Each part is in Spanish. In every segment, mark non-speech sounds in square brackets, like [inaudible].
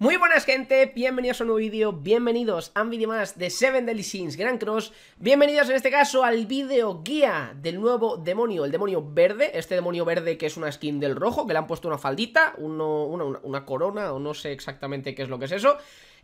Muy buenas gente, bienvenidos a un nuevo vídeo, bienvenidos a un vídeo más de Seven Deadly Sins Grand Cross Bienvenidos en este caso al vídeo guía del nuevo demonio, el demonio verde Este demonio verde que es una skin del rojo, que le han puesto una faldita, una, una corona o no sé exactamente qué es lo que es eso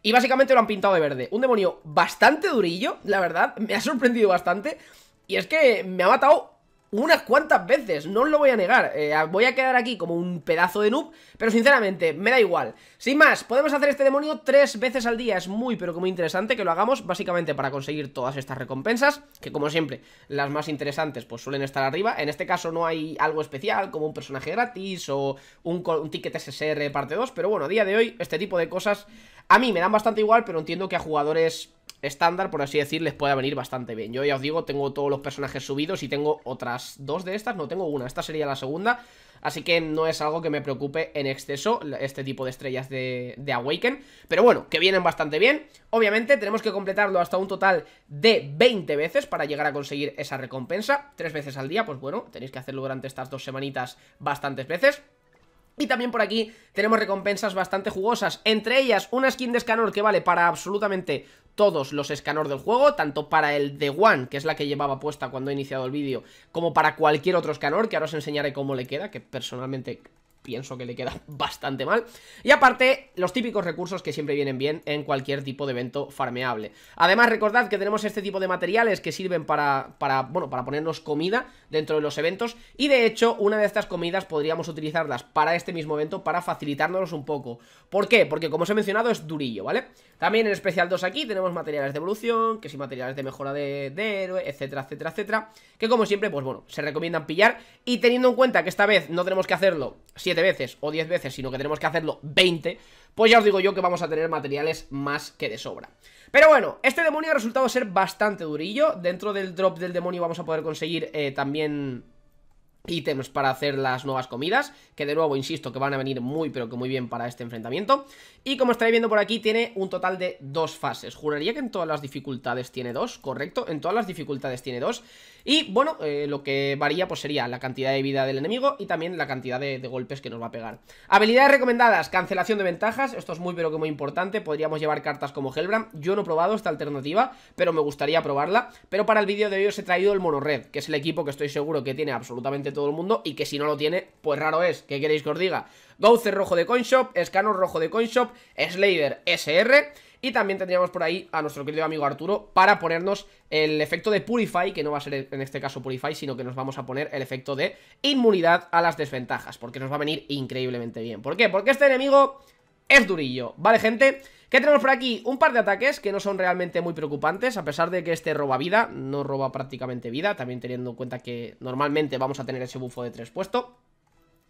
Y básicamente lo han pintado de verde, un demonio bastante durillo, la verdad, me ha sorprendido bastante Y es que me ha matado unas cuantas veces, no os lo voy a negar. Eh, voy a quedar aquí como un pedazo de noob, pero sinceramente, me da igual. Sin más, podemos hacer este demonio tres veces al día. Es muy, pero que muy interesante que lo hagamos, básicamente para conseguir todas estas recompensas, que como siempre, las más interesantes pues suelen estar arriba. En este caso no hay algo especial, como un personaje gratis o un, un ticket SSR parte 2, pero bueno, a día de hoy, este tipo de cosas a mí me dan bastante igual, pero entiendo que a jugadores estándar, por así decir, les pueda venir bastante bien. Yo ya os digo, tengo todos los personajes subidos y tengo otras dos de estas, no tengo una, esta sería la segunda, así que no es algo que me preocupe en exceso este tipo de estrellas de, Awaken, pero bueno, que vienen bastante bien. Obviamente tenemos que completarlo hasta un total de 20 veces para llegar a conseguir esa recompensa, tres veces al día, pues bueno, tenéis que hacerlo durante estas dos semanitas bastantes veces. Y también por aquí tenemos recompensas bastante jugosas, entre ellas una skin de Escanor que vale para absolutamente todos los Escanor del juego, tanto para el de One, que es la que llevaba puesta cuando he iniciado el vídeo, como para cualquier otro Escanor, que ahora os enseñaré cómo le queda, que personalmente pienso que le queda [laughs] bastante mal. Y aparte, los típicos recursos que siempre vienen bien en cualquier tipo de evento farmeable. Además, recordad que tenemos este tipo de materiales que sirven para, para, bueno, para ponernos comida dentro de los eventos. Y de hecho, una de estas comidas podríamos utilizarlas para este mismo evento para facilitarnos un poco. ¿Por qué? Porque como os he mencionado, es durillo, ¿vale? También en especial 2 aquí tenemos materiales de evolución, que si materiales de mejora de, héroe, etcétera, etcétera, etcétera. Que como siempre, pues bueno, se recomiendan pillar. Y teniendo en cuenta que esta vez no tenemos que hacerlo si veces o 10 veces, sino que tenemos que hacerlo 20, pues ya os digo yo que vamos a tener materiales más que de sobra. Pero bueno, este demonio ha resultado ser bastante durillo. Dentro del drop del demonio vamos a poder conseguir eh, también ítems para hacer las nuevas comidas, que de nuevo insisto que van a venir muy pero que muy bien para este enfrentamiento. Y como estáis viendo por aquí, tiene un total de dos fases. Juraría que en todas las dificultades tiene dos, ¿correcto? En todas las dificultades tiene dos. Y bueno, eh, lo que varía pues sería la cantidad de vida del enemigo y también la cantidad de, golpes que nos va a pegar. Habilidades recomendadas, cancelación de ventajas, esto es muy pero que muy importante, podríamos llevar cartas como Hellbrand, yo no he probado esta alternativa, pero me gustaría probarla, pero para el vídeo de hoy os he traído el red que es el equipo que estoy seguro que tiene absolutamente todo el mundo y que si no lo tiene, pues raro es, ¿qué queréis que os diga? goce rojo de Coinshop, Scanner rojo de Coinshop, Slayer SR... Y también tendríamos por ahí a nuestro querido amigo Arturo para ponernos el efecto de Purify, que no va a ser en este caso Purify, sino que nos vamos a poner el efecto de inmunidad a las desventajas, porque nos va a venir increíblemente bien. ¿Por qué? Porque este enemigo es durillo, ¿vale, gente? ¿Qué tenemos por aquí? Un par de ataques que no son realmente muy preocupantes, a pesar de que este roba vida, no roba prácticamente vida, también teniendo en cuenta que normalmente vamos a tener ese bufo de tres puesto.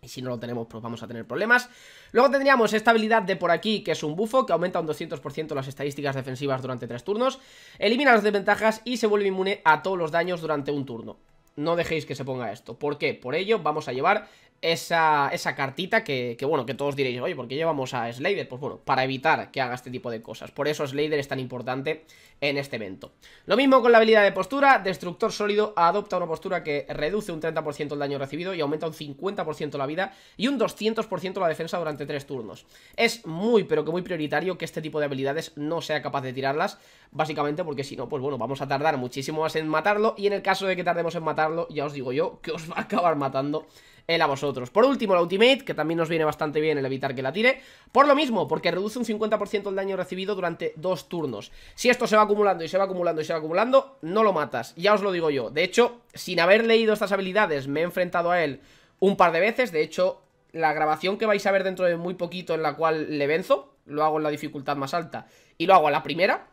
Y si no lo tenemos, pues vamos a tener problemas. Luego tendríamos esta habilidad de por aquí, que es un bufo, que aumenta un 200% las estadísticas defensivas durante tres turnos. Elimina las desventajas y se vuelve inmune a todos los daños durante un turno. No dejéis que se ponga esto. ¿Por qué? Por ello vamos a llevar esa, esa cartita que, bueno, que todos diréis, oye, ¿por qué llevamos a Slayer? Pues bueno, para evitar que haga este tipo de cosas. Por eso Slayer es tan importante en este evento. Lo mismo con la habilidad de postura, Destructor Sólido adopta una postura que reduce un 30% el daño recibido y aumenta un 50% la vida y un 200% la defensa durante 3 turnos. Es muy pero que muy prioritario que este tipo de habilidades no sea capaz de tirarlas, básicamente porque si no, pues bueno, vamos a tardar muchísimo más en matarlo y en el caso de que tardemos en matarlo, ya os digo yo, que os va a acabar matando él a vosotros. Por último, la Ultimate, que también nos viene bastante bien el evitar que la tire. Por lo mismo, porque reduce un 50% el daño recibido durante dos turnos. Si esto se va acumulando y se va acumulando y se va acumulando, no lo matas, ya os lo digo yo. De hecho, sin haber leído estas habilidades, me he enfrentado a él un par de veces. De hecho, la grabación que vais a ver dentro de muy poquito en la cual le venzo, lo hago en la dificultad más alta y lo hago a la primera,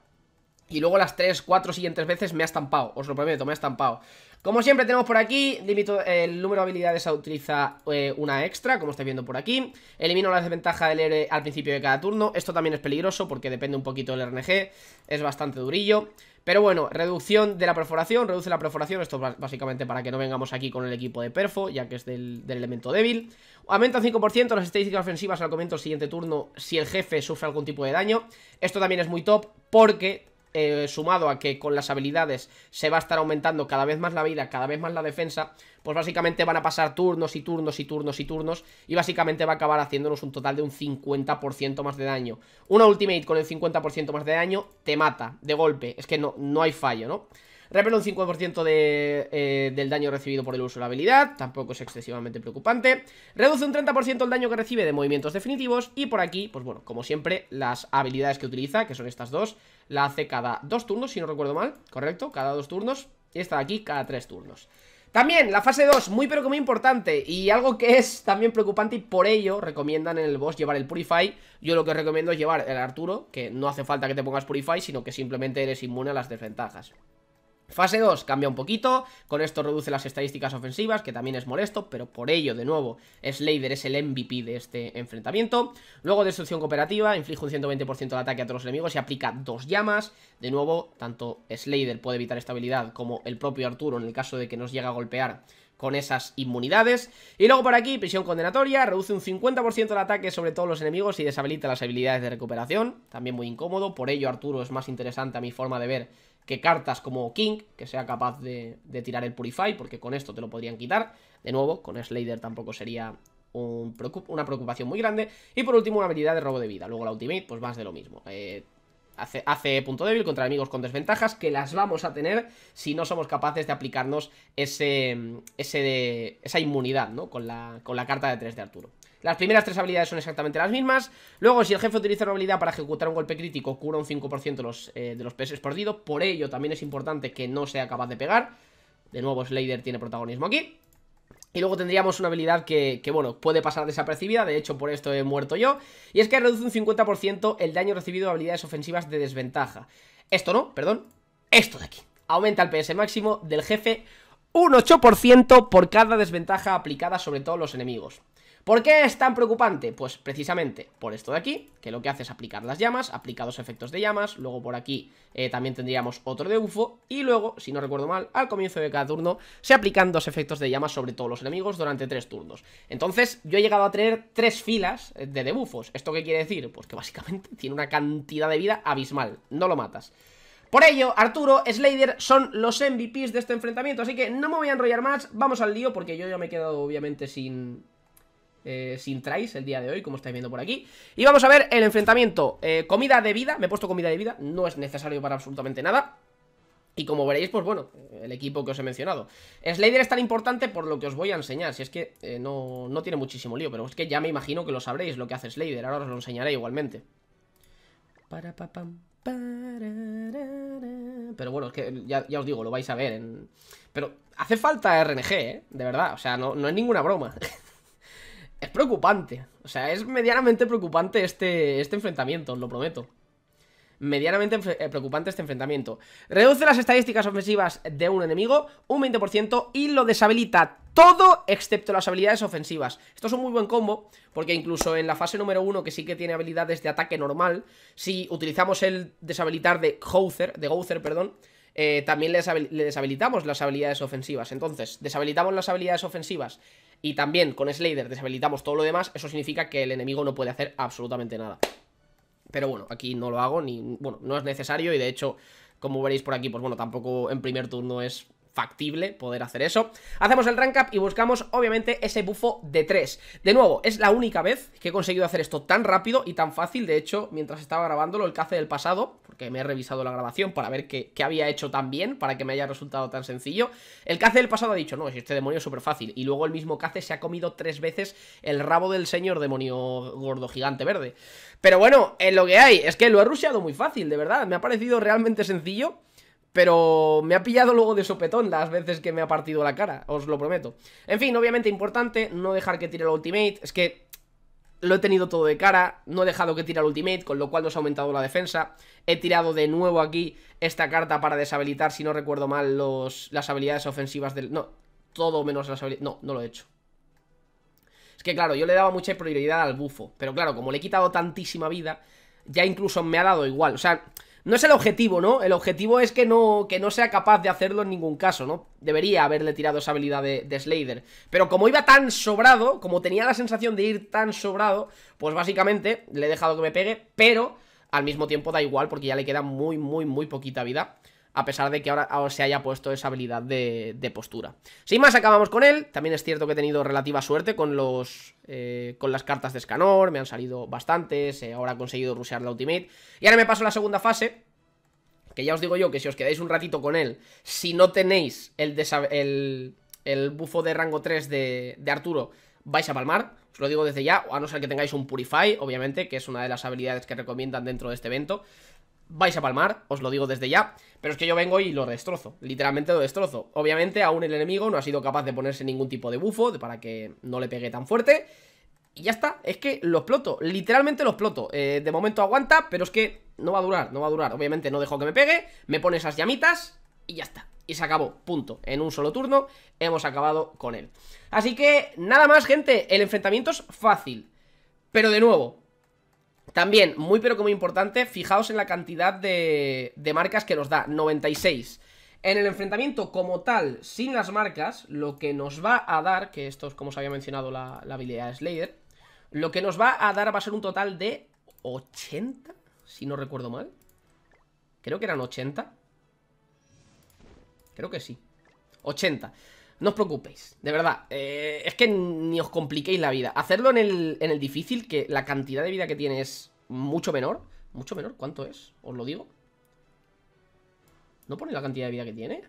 y luego las 3, 4 siguientes veces me ha estampado, os lo prometo, me ha estampado. Como siempre tenemos por aquí, limito el número de habilidades a utiliza eh, una extra, como estáis viendo por aquí. Elimino la desventaja del r al principio de cada turno. Esto también es peligroso porque depende un poquito del RNG, es bastante durillo. Pero bueno, reducción de la perforación, reduce la perforación, esto básicamente para que no vengamos aquí con el equipo de perfo, ya que es del, elemento débil. Aumenta 5% las estadísticas ofensivas al comienzo del siguiente turno si el jefe sufre algún tipo de daño. Esto también es muy top porque eh, sumado a que con las habilidades se va a estar aumentando cada vez más la vida, cada vez más la defensa, pues básicamente van a pasar turnos y turnos y turnos y turnos y básicamente va a acabar haciéndonos un total de un 50% más de daño. Una ultimate con el 50% más de daño te mata de golpe, es que no, no hay fallo, ¿no? Repele un 5% eh, del daño recibido por el uso de la habilidad, tampoco es excesivamente preocupante. Reduce un 30% el daño que recibe de movimientos definitivos y por aquí, pues bueno, como siempre, las habilidades que utiliza, que son estas dos, la hace cada dos turnos, si no recuerdo mal, correcto, cada dos turnos, y esta de aquí cada tres turnos. También, la fase 2, muy pero que muy importante Y algo que es también preocupante y por ello recomiendan en el boss llevar el Purify Yo lo que recomiendo es llevar el Arturo, que no hace falta que te pongas Purify Sino que simplemente eres inmune a las desventajas Fase 2 cambia un poquito, con esto reduce las estadísticas ofensivas, que también es molesto, pero por ello, de nuevo, Slader es el MVP de este enfrentamiento. Luego destrucción cooperativa, inflige un 120% de ataque a todos los enemigos y aplica dos llamas. De nuevo, tanto Slader puede evitar esta habilidad como el propio Arturo en el caso de que nos llegue a golpear con esas inmunidades. Y luego por aquí, prisión condenatoria, reduce un 50% de ataque sobre todos los enemigos y deshabilita las habilidades de recuperación. También muy incómodo, por ello Arturo es más interesante a mi forma de ver que cartas como King, que sea capaz de, tirar el Purify, porque con esto te lo podrían quitar. De nuevo, con Slayer tampoco sería una preocupación muy grande. Y por último, una habilidad de robo de vida. Luego la Ultimate, pues más de lo mismo. Eh, hace, punto débil contra enemigos con desventajas que las vamos a tener si no somos capaces de aplicarnos ese, mm, ese esa inmunidad ¿no? con, la, con la carta de 3 de Arturo. Las primeras tres habilidades son exactamente las mismas. Luego, si el jefe utiliza una habilidad para ejecutar un golpe crítico, cura un 5% de los PS eh, perdidos. Por ello, también es importante que no sea capaz de pegar. De nuevo, Slayer tiene protagonismo aquí. Y luego tendríamos una habilidad que, bueno, puede pasar desapercibida, de hecho por esto he muerto yo, y es que reduce un 50% el daño recibido de habilidades ofensivas de desventaja. Esto no, perdón, esto de aquí. Aumenta el PS máximo del jefe un 8% por cada desventaja aplicada sobre todos los enemigos. ¿Por qué es tan preocupante? Pues precisamente por esto de aquí, que lo que hace es aplicar las llamas, aplica dos efectos de llamas, luego por aquí eh, también tendríamos otro de y luego, si no recuerdo mal, al comienzo de cada turno se aplican dos efectos de llamas sobre todos los enemigos durante tres turnos. Entonces, yo he llegado a tener tres filas de debufos. ¿Esto qué quiere decir? Pues que básicamente [laughs] tiene una cantidad de vida abismal, no lo matas. Por ello, Arturo, Slayer son los MVPs de este enfrentamiento, así que no me voy a enrollar más, vamos al lío porque yo ya me he quedado obviamente sin, eh, sin trace el día de hoy, como estáis viendo por aquí Y vamos a ver el enfrentamiento eh, Comida de vida, me he puesto comida de vida No es necesario para absolutamente nada y como veréis, pues bueno, el equipo que os he mencionado Slayer es tan importante por lo que os voy a enseñar Si es que eh, no, tiene muchísimo lío Pero es que ya me imagino que lo sabréis lo que hace Slayer Ahora os lo enseñaré igualmente Pero bueno, es que ya, os digo, lo vais a ver en... Pero hace falta RNG, ¿eh? De verdad, o sea, no, no es ninguna broma [laughs] Es preocupante. O sea, es medianamente preocupante este, este enfrentamiento, lo prometo. Medianamente eh, preocupante este enfrentamiento. Reduce las estadísticas ofensivas de un enemigo un 20% y lo deshabilita todo excepto las habilidades ofensivas. Esto es un muy buen combo, porque incluso en la fase número 1, que sí que tiene habilidades de ataque normal, si utilizamos el deshabilitar de Gouther, de Gouther, perdón, eh, también le deshabilitamos las habilidades ofensivas. Entonces, deshabilitamos las habilidades ofensivas y también con Slayer deshabilitamos todo lo demás, eso significa que el enemigo no puede hacer absolutamente nada. Pero bueno, aquí no lo hago, ni bueno, no es necesario y de hecho, como veréis por aquí, pues bueno, tampoco en primer turno es factible poder hacer eso. Hacemos el rank up y buscamos, obviamente, ese bufo de 3. De nuevo, es la única vez que he conseguido hacer esto tan rápido y tan fácil. De hecho, mientras estaba grabándolo, el cace del pasado, que me he revisado la grabación para ver qué, había hecho tan bien, para que me haya resultado tan sencillo. El Cace del pasado ha dicho, no, este demonio es súper fácil. Y luego el mismo Cace se ha comido tres veces el rabo del señor demonio gordo gigante verde. Pero bueno, en lo que hay, es que lo he rusheado muy fácil, de verdad. Me ha parecido realmente sencillo. Pero me ha pillado luego de sopetón las veces que me ha partido la cara, os lo prometo. En fin, obviamente importante no dejar que tire el ultimate. Es que lo he tenido todo de cara, no he dejado que tire el ultimate, con lo cual nos ha aumentado la defensa. He tirado de nuevo aquí esta carta para deshabilitar, si no recuerdo mal, los, las habilidades ofensivas del... No, todo menos las habilidades... No, no lo he hecho. Es que claro, yo le daba mucha prioridad al bufo, pero claro, como le he quitado tantísima vida, ya incluso me ha dado igual. O sea, no es el objetivo, ¿no? El objetivo es que no, que no sea capaz de hacerlo en ningún caso, ¿no? Debería haberle tirado esa habilidad de, Slayer, Pero como iba tan sobrado, como tenía la sensación de ir tan sobrado, pues básicamente le he dejado que me pegue, pero al mismo tiempo da igual porque ya le queda muy, muy, muy poquita vida a pesar de que ahora, se haya puesto esa habilidad de, postura. Sin más, acabamos con él. También es cierto que he tenido relativa suerte con, los, eh, con las cartas de escanor, me han salido bastantes, eh, ahora he conseguido rusear la ultimate. Y ahora me paso a la segunda fase, que ya os digo yo que si os quedáis un ratito con él, si no tenéis el, el, bufo de rango 3 de, de Arturo, vais a palmar. Os lo digo desde ya, a no ser que tengáis un Purify, obviamente, que es una de las habilidades que recomiendan dentro de este evento vais a palmar, os lo digo desde ya, pero es que yo vengo y lo destrozo, literalmente lo destrozo. Obviamente aún el enemigo no ha sido capaz de ponerse ningún tipo de bufo para que no le pegue tan fuerte. Y ya está, es que lo exploto, literalmente lo exploto. Eh, de momento aguanta, pero es que no va a durar, no va a durar. Obviamente no dejo que me pegue, me pone esas llamitas y ya está. Y se acabó, punto. En un solo turno hemos acabado con él. Así que nada más, gente, el enfrentamiento es fácil. Pero de nuevo, también, muy pero que muy importante, fijaos en la cantidad de, marcas que nos da, 96. En el enfrentamiento como tal, sin las marcas, lo que nos va a dar, que esto es como os había mencionado la, habilidad de Slayer, lo que nos va a dar va a ser un total de 80, si no recuerdo mal. Creo que eran 80. Creo que sí. 80. No os preocupéis, de verdad. Eh, es que ni os compliquéis la vida. Hacerlo en el, difícil, que la cantidad de vida que tiene es mucho menor. ¿Mucho menor? ¿Cuánto es? Os lo digo. ¿No pone la cantidad de vida que tiene?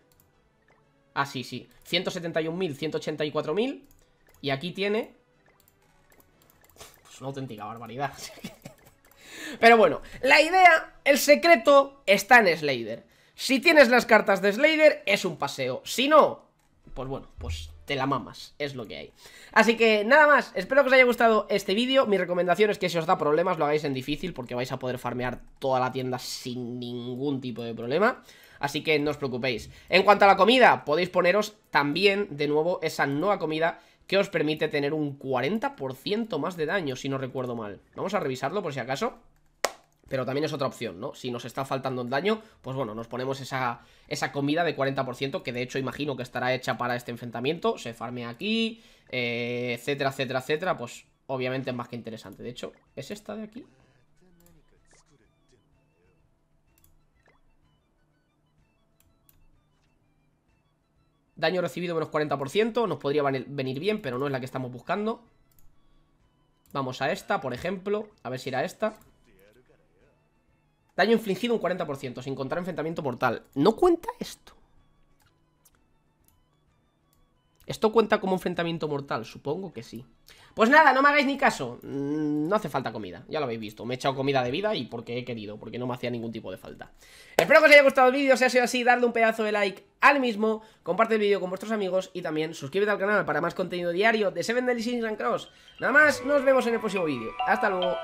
Ah, sí, sí. 171.000, 184.000. Y aquí tiene... Pues una auténtica barbaridad. [laughs] Pero bueno, la idea, el secreto, está en Slayer Si tienes las cartas de Slayer es un paseo. Si no, pues bueno, pues te la mamas, es lo que hay. Así que nada más, espero que os haya gustado este vídeo. Mi recomendación es que si os da problemas lo hagáis en difícil porque vais a poder farmear toda la tienda sin ningún tipo de problema. Así que no os preocupéis. En cuanto a la comida, podéis poneros también de nuevo esa nueva comida que os permite tener un 40% más de daño, si no recuerdo mal. Vamos a revisarlo por si acaso pero también es otra opción, ¿no? Si nos está faltando el daño, pues bueno, nos ponemos esa, esa comida de 40%, que de hecho imagino que estará hecha para este enfrentamiento, se farme aquí, eh, etcétera, etcétera, etcétera, pues obviamente es más que interesante. De hecho, ¿es esta de aquí? Daño recibido menos 40%, nos podría venir bien, pero no es la que estamos buscando. Vamos a esta, por ejemplo, a ver si era esta. Daño infligido un 40%, sin contar enfrentamiento mortal. ¿No cuenta esto? ¿Esto cuenta como enfrentamiento mortal? Supongo que sí. Pues nada, no me hagáis ni caso. Mm, no hace falta comida, ya lo habéis visto. Me he echado comida de vida y porque he querido, porque no me hacía ningún tipo de falta. Espero que os haya gustado el vídeo. Si ha sido así, darle un pedazo de like al mismo. Comparte el vídeo con vuestros amigos y también suscríbete al canal para más contenido diario de Seven Deadly and Cross. Nada más, nos vemos en el próximo vídeo. Hasta luego.